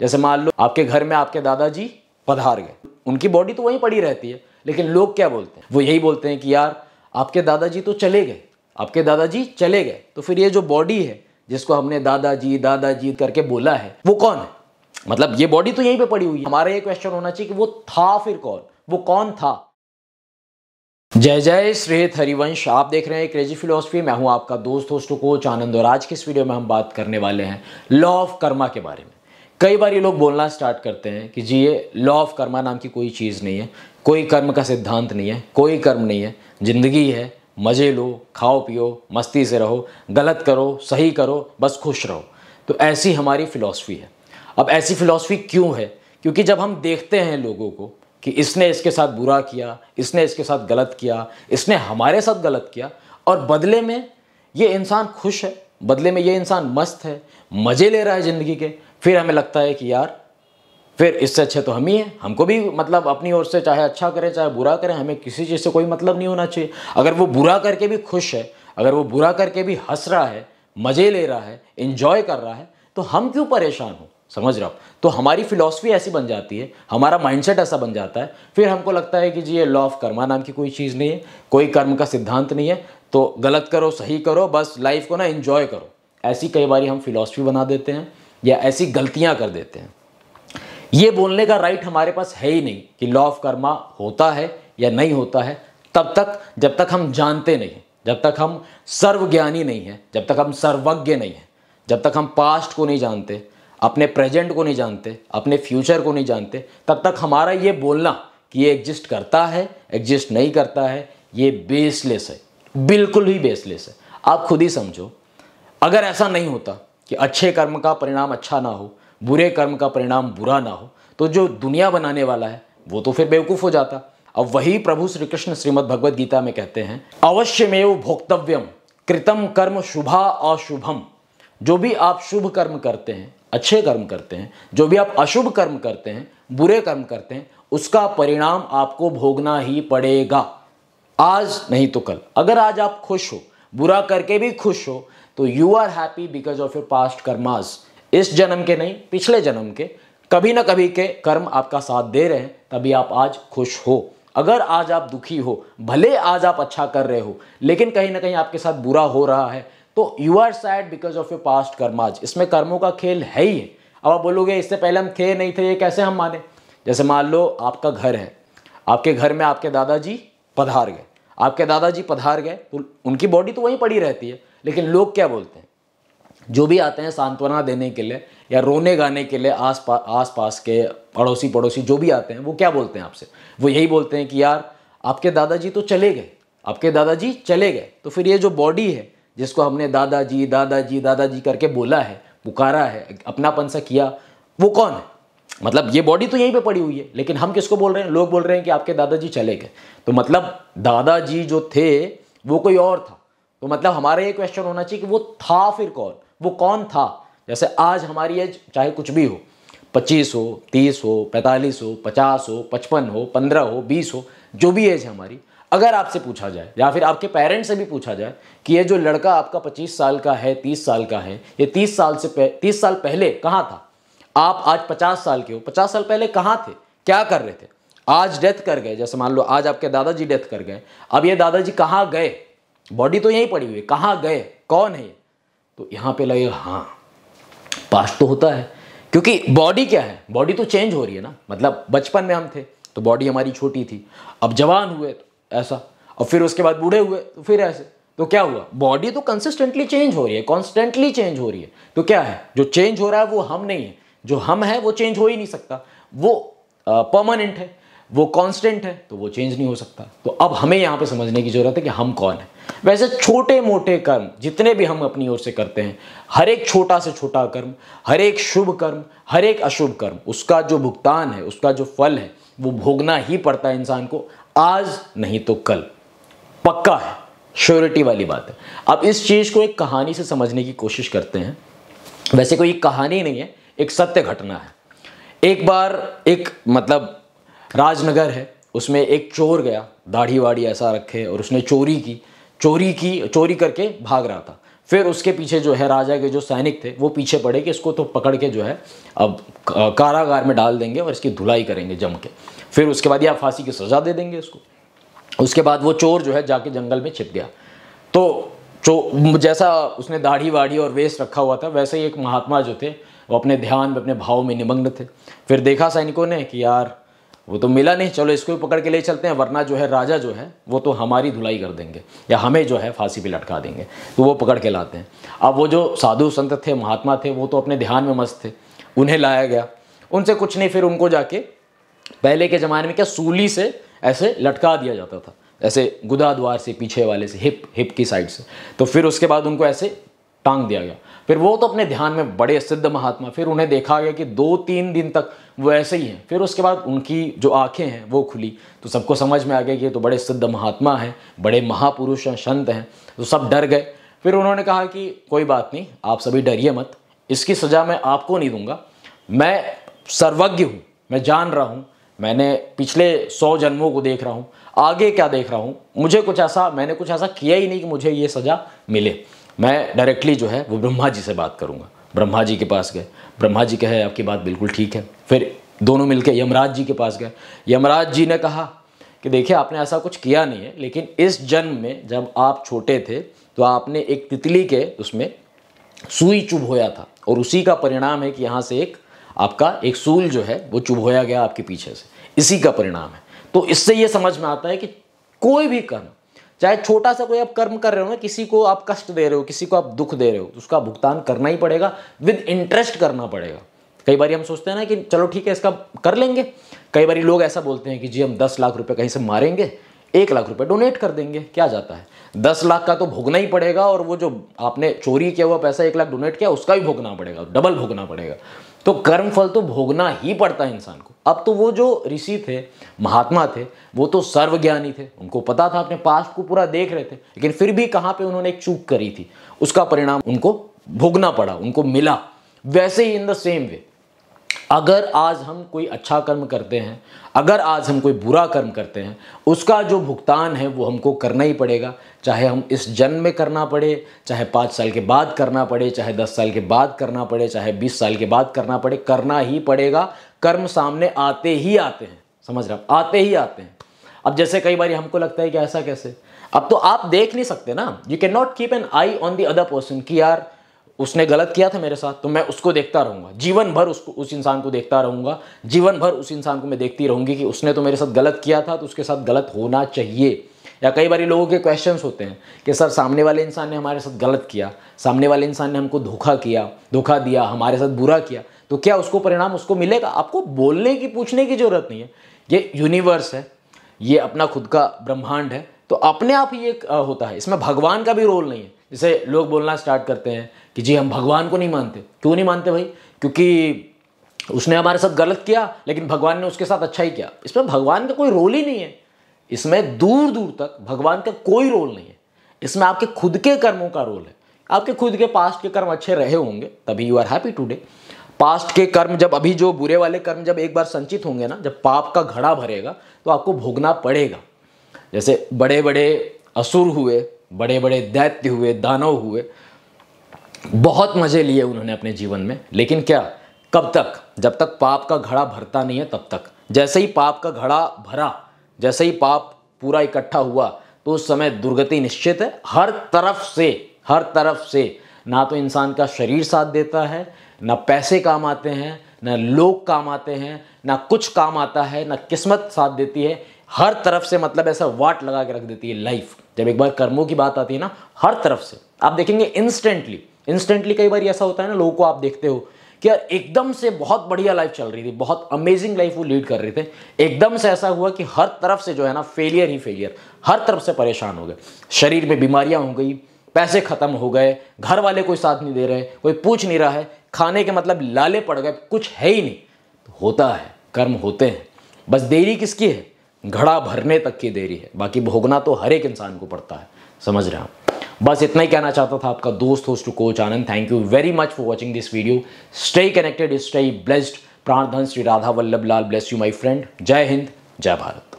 जैसे मान लो आपके घर में आपके दादाजी पधार गए उनकी बॉडी तो वहीं पड़ी रहती है लेकिन लोग क्या बोलते हैं वो यही बोलते हैं कि यार आपके दादाजी तो चले गए आपके दादाजी चले गए तो फिर ये जो बॉडी है जिसको हमने दादाजी दादाजी करके बोला है वो कौन है मतलब ये बॉडी तो यहीं पे पड़ी हुई है हमारा ये क्वेश्चन होना चाहिए कि वो था फिर कौन वो कौन था जय जय श्रेत हरिवंश आप देख रहे हैं क्रेजी फिलोसफी मैं हूं आपका दोस्त होस्ट कोच आनंद और आज के इस वीडियो में हम बात करने वाले हैं लॉ ऑफ कर्मा के बारे में कई बार ये लोग बोलना स्टार्ट करते हैं कि जी ये लॉ ऑफ कर्मा नाम की कोई चीज़ नहीं है कोई कर्म का सिद्धांत नहीं है कोई कर्म नहीं है ज़िंदगी है मज़े लो खाओ पियो मस्ती से रहो गलत करो सही करो बस खुश रहो तो ऐसी हमारी फ़िलासफ़ी है अब ऐसी फ़िलासफ़ी क्यों है क्योंकि जब हम देखते हैं लोगों को कि इसने इसके साथ बुरा किया इसने इसके साथ गलत किया इसने हमारे साथ गलत किया और बदले में ये इंसान खुश है बदले में ये इंसान मस्त है मज़े ले रहा है ज़िंदगी के फिर हमें लगता है कि यार फिर इससे अच्छे तो हम ही हैं हमको भी मतलब अपनी ओर से चाहे अच्छा करें चाहे बुरा करें हमें किसी चीज़ से कोई मतलब नहीं होना चाहिए अगर वो बुरा करके भी खुश है अगर वो बुरा करके भी हंस रहा है मज़े ले रहा है इन्जॉय कर रहा है तो हम क्यों परेशान हों समझ रहा हूँ तो हमारी फिलॉसफी ऐसी बन जाती है हमारा माइंडसेट ऐसा बन जाता है फिर हमको लगता है कि जी ये लॉ ऑफ कर्मा नाम की कोई चीज़ नहीं है कोई कर्म का सिद्धांत नहीं है तो गलत करो सही करो बस लाइफ को ना इन्जॉय करो ऐसी कई बार हम फिलॉसफी बना देते हैं या ऐसी गलतियां कर देते हैं ये बोलने का राइट हमारे पास है ही नहीं कि लॉ ऑफ कर्मा होता है या नहीं होता है तब तक जब तक हम जानते नहीं जब तक हम सर्वज्ञानी नहीं हैं जब तक हम सर्वज्ञ नहीं हैं जब तक हम पास्ट को नहीं जानते अपने प्रेजेंट को नहीं जानते अपने फ्यूचर को नहीं जानते तब तक हमारा ये बोलना कि ये एग्जिस्ट करता है एग्जिस्ट नहीं करता है ये बेसलेस है बिल्कुल ही बेसलेस है आप खुद ही समझो अगर ऐसा नहीं होता कि अच्छे कर्म का परिणाम अच्छा ना हो बुरे कर्म का परिणाम बुरा ना हो तो जो दुनिया बनाने वाला है वो तो फिर बेवकूफ़ हो जाता अब वही प्रभु श्री कृष्ण श्रीमद भगवद गीता में कहते हैं अवश्यमेव भोक्तव्यम कृतम कर्म शुभा अशुभम जो भी आप शुभ कर्म करते हैं अच्छे कर्म करते हैं जो भी आप अशुभ कर्म करते हैं बुरे कर्म करते हैं उसका परिणाम आपको भोगना ही पड़ेगा आज नहीं तो कल अगर आज आप खुश हो बुरा करके भी खुश हो तो you are happy because of your past karmas इस जन्म के नहीं पिछले जन्म के कभी ना कभी के कर्म आपका साथ दे रहे हैं तभी आप आज खुश हो अगर आज आप दुखी हो भले आज आप अच्छा कर रहे हो लेकिन कहीं ना कहीं आपके साथ बुरा हो रहा है तो you are sad because of your past karmas इसमें कर्मों का खेल है ही है अब आप बोलोगे इससे पहले हम थे नहीं थे ये कैसे हम माने जैसे मान लो आपका घर है आपके घर में आपके दादाजी पधार गए आपके दादाजी पधार गए तो उनकी बॉडी तो वहीं पड़ी रहती है लेकिन लोग क्या बोलते हैं जो भी आते हैं सांत्वना देने के लिए या रोने गाने के लिए आस पास आस पास के पड़ोसी पड़ोसी जो भी आते हैं वो क्या बोलते हैं आपसे वो यही बोलते हैं कि यार आपके दादाजी तो चले गए आपके दादाजी चले गए तो फिर ये जो बॉडी है जिसको हमने दादाजी दादाजी दादाजी करके बोला है पुकारा है अपनापन सा किया वो कौन है मतलब ये बॉडी तो यहीं पे पड़ी हुई है लेकिन हम किसको बोल रहे हैं लोग बोल रहे हैं कि आपके दादाजी चले गए तो मतलब दादाजी जो थे वो कोई और था तो मतलब हमारा ये क्वेश्चन होना चाहिए कि वो था फिर कौन वो कौन था जैसे आज हमारी एज चाहे कुछ भी हो पच्चीस हो तीस हो पैंतालीस हो पचास हो पचपन हो पंद्रह हो बीस हो जो भी एज है हमारी अगर आपसे पूछा जाए या फिर आपके पेरेंट्स से भी पूछा जाए कि ये जो लड़का आपका पच्चीस साल का है तीस साल का है ये तीस साल से तीस साल पहले कहाँ था आप आज पचास साल के हो पचास साल पहले कहाँ थे क्या कर रहे थे आज डेथ कर गए जैसे मान लो आज आपके दादाजी डेथ कर गए अब ये दादाजी कहाँ गए बॉडी तो यहीं पड़ी हुई है कहाँ गए कौन है तो यहाँ पे लगेगा हाँ पास तो होता है क्योंकि बॉडी क्या है बॉडी तो चेंज हो रही है ना मतलब बचपन में हम थे तो बॉडी हमारी छोटी थी अब जवान हुए तो ऐसा और फिर उसके बाद बूढ़े हुए तो फिर ऐसे तो क्या हुआ बॉडी तो कंसिस्टेंटली चेंज हो रही है कॉन्स्टेंटली चेंज हो रही है तो क्या है जो चेंज हो रहा है वो हम नहीं है जो हम है वो चेंज हो ही नहीं सकता वो परमानेंट है वो कांस्टेंट है तो वो चेंज नहीं हो सकता तो अब हमें यहाँ पे समझने की ज़रूरत है कि हम कौन हैं वैसे छोटे मोटे कर्म जितने भी हम अपनी ओर से करते हैं हर एक छोटा से छोटा कर्म हर एक शुभ कर्म हर एक अशुभ कर्म उसका जो भुगतान है उसका जो फल है वो भोगना ही पड़ता है इंसान को आज नहीं तो कल पक्का है श्योरिटी वाली बात है अब इस चीज़ को एक कहानी से समझने की कोशिश करते हैं वैसे कोई कहानी नहीं है एक सत्य घटना है एक बार एक मतलब राजनगर है उसमें एक चोर गया दाढ़ी वाड़ी ऐसा रखे और उसने चोरी की चोरी की चोरी करके भाग रहा था फिर उसके पीछे जो है राजा के जो सैनिक थे वो पीछे पड़े कि इसको तो पकड़ के जो है अब कारागार में डाल देंगे और इसकी धुलाई करेंगे जम के फिर उसके बाद या फांसी की सज़ा दे देंगे इसको उसके बाद वो चोर जो है जाके जंगल में छिप गया तो जो जैसा उसने दाढ़ी वाढ़ी और वेश रखा हुआ था वैसे ही एक महात्मा जो थे वो अपने ध्यान में अपने भाव में निमग्न थे फिर देखा सैनिकों ने कि यार वो तो मिला नहीं चलो इसको भी पकड़ के ले चलते हैं वरना जो है राजा जो है वो तो हमारी धुलाई कर देंगे या हमें जो है फांसी पे लटका देंगे तो वो पकड़ के लाते हैं अब वो जो साधु संत थे महात्मा थे वो तो अपने ध्यान में मस्त थे उन्हें लाया गया उनसे कुछ नहीं फिर उनको जाके पहले के ज़माने में क्या सूली से ऐसे लटका दिया जाता था ऐसे गुदा द्वार से पीछे वाले से हिप हिप की साइड से तो फिर उसके बाद उनको ऐसे टांग दिया गया फिर वो तो अपने ध्यान में बड़े सिद्ध महात्मा फिर उन्हें देखा गया कि दो तीन दिन तक वो ऐसे ही हैं फिर उसके बाद उनकी जो आंखें हैं वो खुली तो सबको समझ में आ गया कि ये तो बड़े सिद्ध महात्मा हैं बड़े महापुरुष हैं संत हैं तो सब डर गए फिर उन्होंने कहा कि कोई बात नहीं आप सभी डरिए मत इसकी सज़ा मैं आपको नहीं दूंगा मैं सर्वज्ञ हूँ मैं जान रहा हूँ मैंने पिछले सौ जन्मों को देख रहा हूँ आगे क्या देख रहा हूँ मुझे कुछ ऐसा मैंने कुछ ऐसा किया ही नहीं कि मुझे ये सज़ा मिले मैं डायरेक्टली जो है वो ब्रह्मा जी से बात करूँगा ब्रह्मा जी के पास गए ब्रह्मा जी कहे आपकी बात बिल्कुल ठीक है फिर दोनों मिलकर यमराज जी के पास गए यमराज जी ने कहा कि देखिए आपने ऐसा कुछ किया नहीं है लेकिन इस जन्म में जब आप छोटे थे तो आपने एक तितली के उसमें सुई चुभोया था और उसी का परिणाम है कि यहाँ से एक आपका एक सूल जो है वो चुभोया गया आपके पीछे से इसी का परिणाम है तो इससे ये समझ में आता है कि कोई भी कर्म चाहे छोटा सा कोई आप कर्म कर रहे हो ना किसी को आप कष्ट दे रहे हो किसी को आप दुख दे रहे हो तो उसका भुगतान करना ही पड़ेगा विद इंटरेस्ट करना पड़ेगा कई बार हम सोचते हैं ना कि चलो ठीक है इसका कर लेंगे कई बार लोग ऐसा बोलते हैं कि जी हम दस लाख रुपये कहीं से मारेंगे एक लाख रुपए डोनेट कर देंगे क्या जाता है दस लाख का तो भोगना ही पड़ेगा और वो जो आपने चोरी किया हुआ पैसा एक लाख डोनेट किया उसका भी भोगना पड़ेगा डबल भोगना पड़ेगा तो कर्म फल तो भोगना ही पड़ता है इंसान को अब तो वो जो ऋषि थे महात्मा थे वो तो सर्वज्ञानी थे उनको पता था अपने पास्ट को पूरा देख रहे थे लेकिन फिर भी कहाँ पे उन्होंने एक चूक करी थी उसका परिणाम उनको भोगना पड़ा उनको मिला वैसे ही इन द सेम वे अगर आज हम कोई अच्छा कर्म करते हैं अगर आज हम कोई बुरा कर्म करते हैं उसका जो भुगतान है वो हमको करना ही पड़ेगा चाहे हम इस जन्म में करना पड़े चाहे पाँच साल के बाद करना पड़े चाहे दस साल के बाद करना पड़े चाहे बीस साल के बाद करना पड़े करना ही पड़ेगा कर्म सामने आते ही आते हैं समझ रहे आते ही आते हैं अब जैसे कई बार हमको लगता है कि ऐसा कैसे अब तो आप देख नहीं सकते ना you can not keep an eye on the other person कि यार उसने गलत किया था मेरे साथ तो मैं उसको देखता रहूंगा जीवन भर उसको उस इंसान को देखता रहूंगा जीवन भर उस इंसान को मैं देखती रहूंगी कि उसने तो मेरे साथ गलत किया था तो उसके साथ गलत होना चाहिए या कई बार लोगों के क्वेश्चंस होते हैं कि सर सामने वाले इंसान ने हमारे साथ गलत किया सामने वाले इंसान ने हमको धोखा किया धोखा दिया हमारे साथ बुरा किया तो क्या उसको परिणाम उसको मिलेगा आपको बोलने की पूछने की ज़रूरत नहीं है ये यूनिवर्स है ये अपना खुद का ब्रह्मांड है तो अपने आप ही ये होता है इसमें भगवान का भी रोल नहीं है जैसे लोग बोलना स्टार्ट करते हैं कि जी हम भगवान को नहीं मानते क्यों नहीं मानते भाई क्योंकि उसने हमारे साथ गलत किया लेकिन भगवान ने उसके साथ अच्छा ही किया इसमें भगवान का कोई रोल ही नहीं है इसमें दूर दूर तक भगवान का कोई रोल नहीं है इसमें आपके खुद के कर्मों का रोल है आपके खुद के पास्ट के कर्म अच्छे रहे होंगे तभी you are happy today past के कर्म जब अभी जो बुरे वाले कर्म जब एक बार संचित होंगे ना जब पाप का घड़ा भरेगा तो आपको भोगना पड़ेगा जैसे बड़े बड़े असुर हुए बड़े बड़े दैत्य हुए दानव हुए बहुत मज़े लिए उन्होंने अपने जीवन में लेकिन क्या कब तक जब तक पाप का घड़ा भरता नहीं है तब तक जैसे ही पाप का घड़ा भरा जैसे ही पाप पूरा इकट्ठा हुआ तो उस समय दुर्गति निश्चित है हर तरफ से हर तरफ से ना तो इंसान का शरीर साथ देता है ना पैसे काम आते हैं ना लोग काम आते हैं ना कुछ काम आता है ना किस्मत साथ देती है हर तरफ से मतलब ऐसा वाट लगा के रख देती है लाइफ जब एक बार कर्मों की बात आती है ना हर तरफ से आप देखेंगे इंस्टेंटली इंस्टेंटली कई बार ऐसा होता है ना लोगों को आप देखते हो कि यार एकदम से बहुत बढ़िया लाइफ चल रही थी बहुत अमेजिंग लाइफ वो लीड कर रहे थे एकदम से ऐसा हुआ कि हर तरफ से जो है ना फेलियर ही फेलियर हर तरफ से परेशान हो गए शरीर में बीमारियां हो गई पैसे खत्म हो गए घर वाले कोई साथ नहीं दे रहे कोई पूछ नहीं रहा है खाने के मतलब लाले पड़ गए कुछ है ही नहीं तो होता है कर्म होते हैं बस देरी किसकी है घड़ा भरने तक की देरी है बाकी भोगना तो हर एक इंसान को पड़ता है समझ रहे हैं बस इतना ही कहना चाहता था आपका दोस्त host coach Anand thank you very much for watching this video stay connected stay blessed प्राणधन Shri Radha Vallabh Lal bless you my friend जय हिंद जय भारत